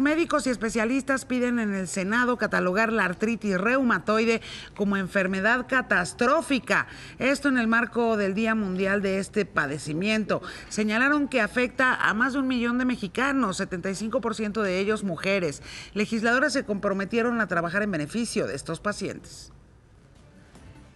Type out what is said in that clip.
médicos y especialistas piden en el Senado catalogar la artritis reumatoide como enfermedad catastrófica. Esto en el marco del Día Mundial de este padecimiento. Señalaron que afecta a más de un millón de mexicanos, 75% de ellos mujeres. Legisladores se comprometieron a trabajar en beneficio de estos pacientes.